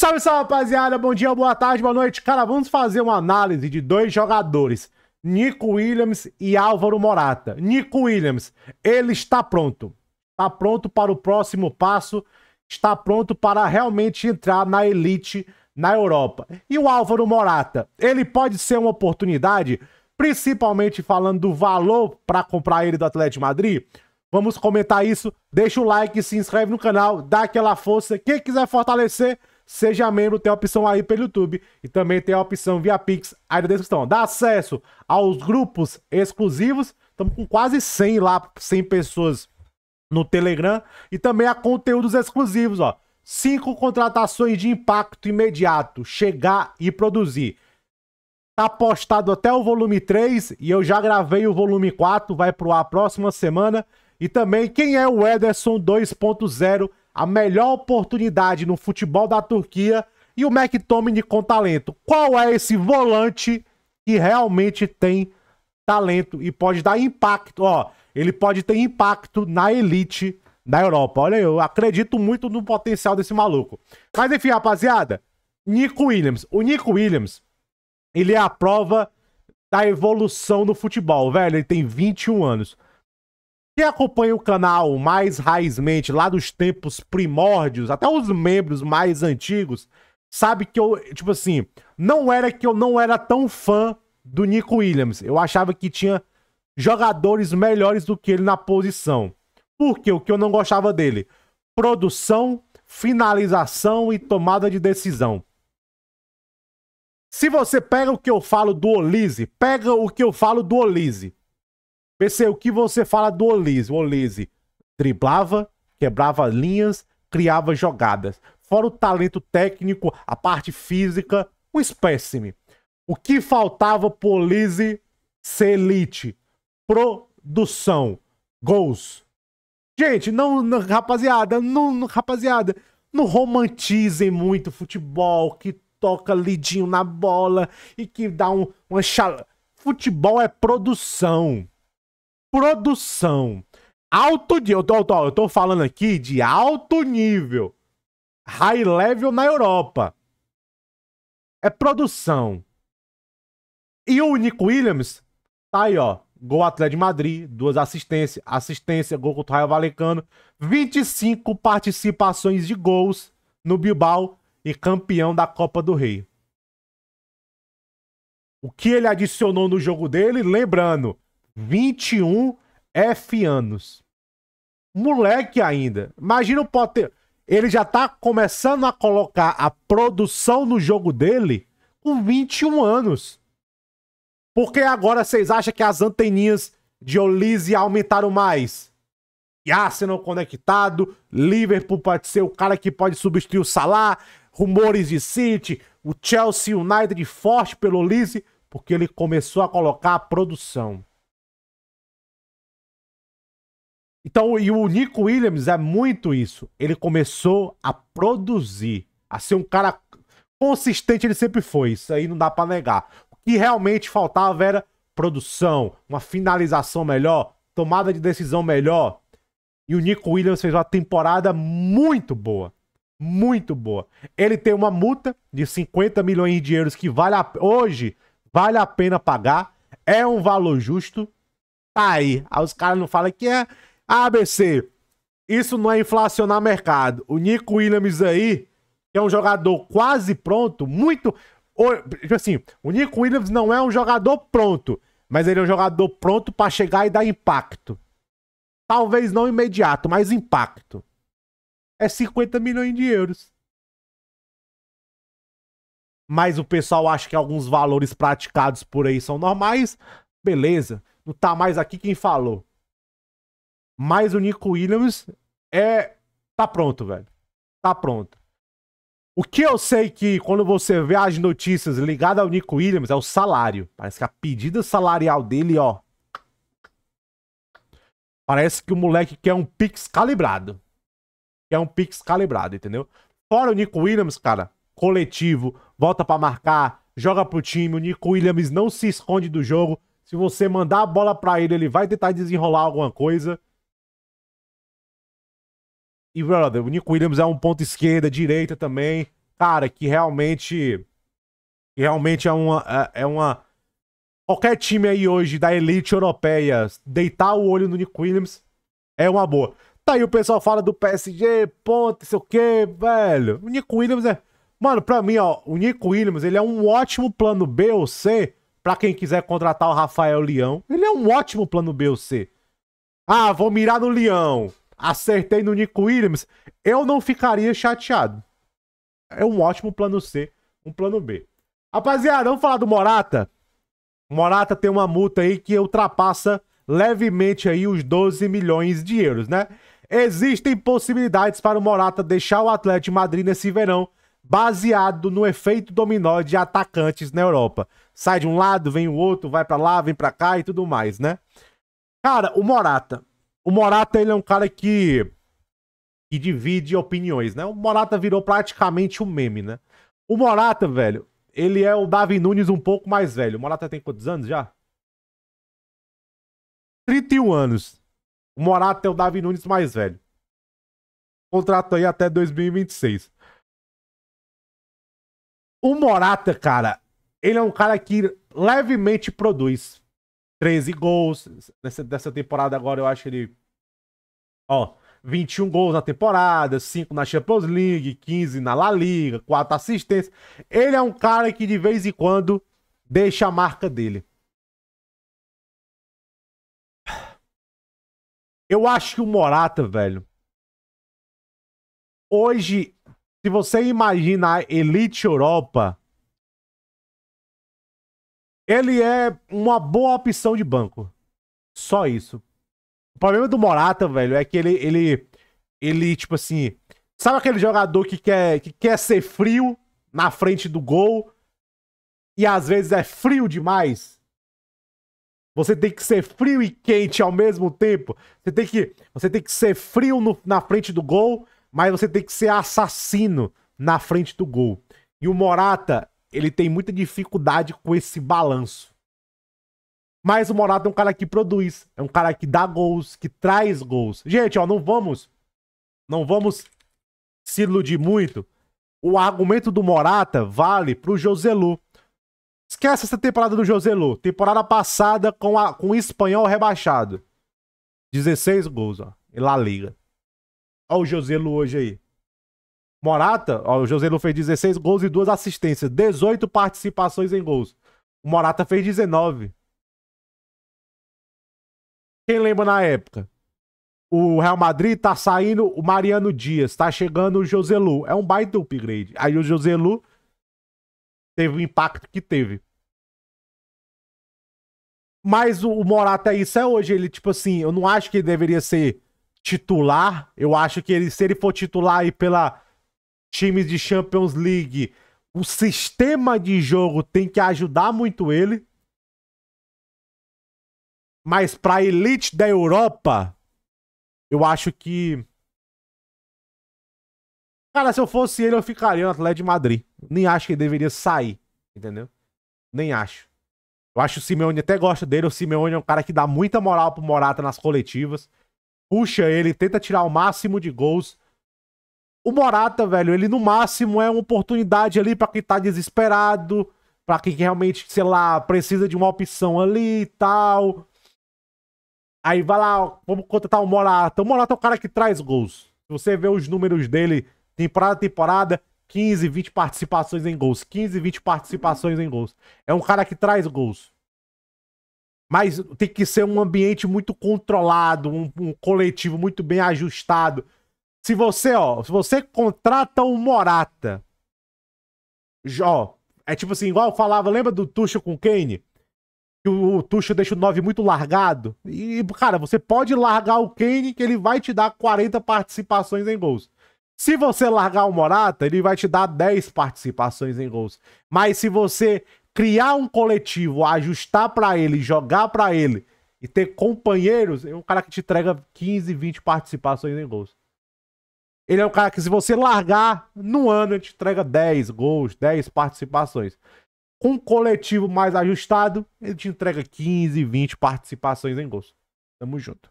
Salve, salve, rapaziada. Bom dia, boa tarde, boa noite. Cara, vamos fazer uma análise de dois jogadores, Nico Williams e Álvaro Morata. Nico Williams, ele está pronto. Está pronto para o próximo passo, está pronto para realmente entrar na elite na Europa. E o Álvaro Morata, ele pode ser uma oportunidade, principalmente falando do valor para comprar ele do Atlético de Madrid? Vamos comentar isso. Deixa o like, se inscreve no canal, dá aquela força. Quem quiser fortalecer, Seja membro, tem a opção aí pelo YouTube e também tem a opção via Pix aí na descrição. Dá acesso aos grupos exclusivos. Estamos com quase 100 lá, 100 pessoas no Telegram e também a conteúdos exclusivos, ó. Cinco contratações de impacto imediato, chegar e produzir. Tá postado até o volume 3 e eu já gravei o volume 4, vai pro ar próxima semana. E também quem é o Ederson 2.0 a melhor oportunidade no futebol da Turquia e o McTominay com talento. Qual é esse volante que realmente tem talento e pode dar impacto? Ó, ele pode ter impacto na elite da Europa. Olha, eu acredito muito no potencial desse maluco. Mas enfim, rapaziada, Nico Williams. O Nico Williams, ele é a prova da evolução do futebol, velho. Ele tem 21 anos. Quem acompanha o canal mais raizmente, lá dos tempos primórdios, até os membros mais antigos, sabe que eu, tipo assim, não era que eu não era tão fã do Nico Williams. Eu achava que tinha jogadores melhores do que ele na posição. Porque o que eu não gostava dele? Produção, finalização e tomada de decisão. Se você pega o que eu falo do Olize, pega o que eu falo do Olize. PC, o que você fala do Olise? O Olise driblava, quebrava linhas, criava jogadas. Fora o talento técnico, a parte física, um espécime. O que faltava pro Olise ser elite? Produção. Gols. Gente, não, não rapaziada, não, não, rapaziada, não romantizem muito futebol que toca lidinho na bola e que dá um, uma chala... Futebol é produção produção. Alto nível. Eu tô, eu, tô, eu tô falando aqui de alto nível. High level na Europa. É produção. E o Nick Williams tá aí, ó. Gol Atlético de Madrid, duas assistências, assistência, gol contra o Raio Valecano, 25 participações de gols no Bilbao e campeão da Copa do Rei. O que ele adicionou no jogo dele, lembrando, 21 F anos. Moleque ainda. Imagina o Potter. Ele já tá começando a colocar a produção no jogo dele com 21 anos. Porque agora vocês acham que as anteninhas de Olise aumentaram mais? E Arsenal conectado, Liverpool pode ser o cara que pode substituir o Salah, rumores de City, o Chelsea United forte pelo Olise, porque ele começou a colocar a produção. Então, e o Nico Williams é muito isso. Ele começou a produzir, a ser um cara consistente, ele sempre foi. Isso aí não dá para negar. O que realmente faltava era produção, uma finalização melhor, tomada de decisão melhor. E o Nico Williams fez uma temporada muito boa. Muito boa. Ele tem uma multa de 50 milhões de euros que vale a, hoje vale a pena pagar. É um valor justo. Tá aí. Aí os caras não falam que é ABC, isso não é inflacionar mercado. O Nico Williams aí, que é um jogador quase pronto, muito. Tipo assim, o Nico Williams não é um jogador pronto, mas ele é um jogador pronto para chegar e dar impacto. Talvez não imediato, mas impacto. É 50 milhões de euros. Mas o pessoal acha que alguns valores praticados por aí são normais. Beleza. Não tá mais aqui quem falou. Mas o Nico Williams é. Tá pronto, velho. Tá pronto. O que eu sei que quando você vê as notícias ligadas ao Nico Williams é o salário. Parece que a pedida salarial dele, ó. Parece que o moleque quer um pix calibrado. Quer um pix calibrado, entendeu? Fora o Nico Williams, cara, coletivo, volta para marcar, joga pro time. O Nico Williams não se esconde do jogo. Se você mandar a bola para ele, ele vai tentar desenrolar alguma coisa. E, brother, o Nico Williams é um ponto esquerda, direita também. Cara, que realmente. Que realmente é uma. É, é uma qualquer time aí hoje da elite europeia deitar o olho no Nico Williams é uma boa. Tá aí o pessoal fala do PSG, ponto sei o quê, velho. O Nico Williams é. Mano, pra mim, ó, o Nico Williams, ele é um ótimo plano B ou C pra quem quiser contratar o Rafael Leão. Ele é um ótimo plano B ou C. Ah, vou mirar no Leão acertei no Nico Williams, eu não ficaria chateado. É um ótimo plano C, um plano B. Rapaziada, vamos falar do Morata? O Morata tem uma multa aí que ultrapassa levemente aí os 12 milhões de euros, né? Existem possibilidades para o Morata deixar o Atlético de Madrid nesse verão, baseado no efeito dominó de atacantes na Europa. Sai de um lado, vem o outro, vai para lá, vem para cá e tudo mais, né? Cara, o Morata, o Morata, ele é um cara que, que divide opiniões, né? O Morata virou praticamente um meme, né? O Morata, velho, ele é o Davi Nunes um pouco mais velho. O Morata tem quantos anos já? 31 anos. O Morata é o Davi Nunes mais velho. Contrato aí até 2026. O Morata, cara, ele é um cara que levemente produz 13 gols. Nessa, temporada agora eu acho ele Ó, 21 gols na temporada, 5 na Champions League, 15 na La Liga, 4 assistências. Ele é um cara que de vez em quando deixa a marca dele. Eu acho que o Morata, velho. Hoje, se você imagina a Elite Europa, ele é uma boa opção de banco. Só isso. O problema do Morata, velho, é que ele, ele, ele tipo assim, sabe aquele jogador que quer, que quer ser frio na frente do gol e às vezes é frio demais? Você tem que ser frio e quente ao mesmo tempo. Você tem que, você tem que ser frio no, na frente do gol, mas você tem que ser assassino na frente do gol. E o Morata, ele tem muita dificuldade com esse balanço. Mas o Morata é um cara que produz, é um cara que dá gols, que traz gols. Gente, ó, não vamos não vamos se iludir muito. O argumento do Morata vale pro Joselu. Esquece essa temporada do Joselu. Temporada passada com, a, com o espanhol rebaixado. 16 gols, ó. E La Liga. Ó o Joselu hoje aí. Morata, ó, o Joselu fez 16 gols e duas assistências. 18 participações em gols. O Morata fez 19. Quem lembra na época? O Real Madrid tá saindo o Mariano Dias, tá chegando o Joselu. É um baita upgrade. Aí o Joselu teve o impacto que teve. Mas o Morata é isso é hoje. Ele, tipo assim, eu não acho que ele deveria ser titular. Eu acho que ele, se ele for titular aí pela times de Champions League, o sistema de jogo tem que ajudar muito ele. Mas pra elite da Europa, eu acho que. Cara, se eu fosse ele, eu ficaria no Atlético de Madrid. Nem acho que ele deveria sair, entendeu? Nem acho. Eu acho que o Simeone até gosta dele. O Simeone é um cara que dá muita moral pro Morata nas coletivas. Puxa ele, tenta tirar o máximo de gols. O Morata, velho, ele no máximo é uma oportunidade ali para quem tá desesperado, para quem realmente, sei lá, precisa de uma opção ali e tal. Aí vai lá, vamos contratar o Morata. Então, o Morata é o cara que traz gols. Se você vê os números dele, temporada a temporada, 15, 20 participações em gols. 15, 20 participações em gols. É um cara que traz gols. Mas tem que ser um ambiente muito controlado, um, um coletivo muito bem ajustado. Se você, ó, se você contrata o um Morata, ó, é tipo assim, igual eu falava, lembra do Tuchel com o Kane? que o Tuchel deixa o 9 muito largado. E, cara, você pode largar o Kane que ele vai te dar 40 participações em gols. Se você largar o Morata, ele vai te dar 10 participações em gols. Mas se você criar um coletivo, ajustar para ele, jogar para ele e ter companheiros, é um cara que te entrega 15, 20 participações em gols. Ele é um cara que se você largar num ano, ele te entrega 10 gols, 10 participações. Com um coletivo mais ajustado, ele te entrega 15, 20 participações em gols. Tamo junto.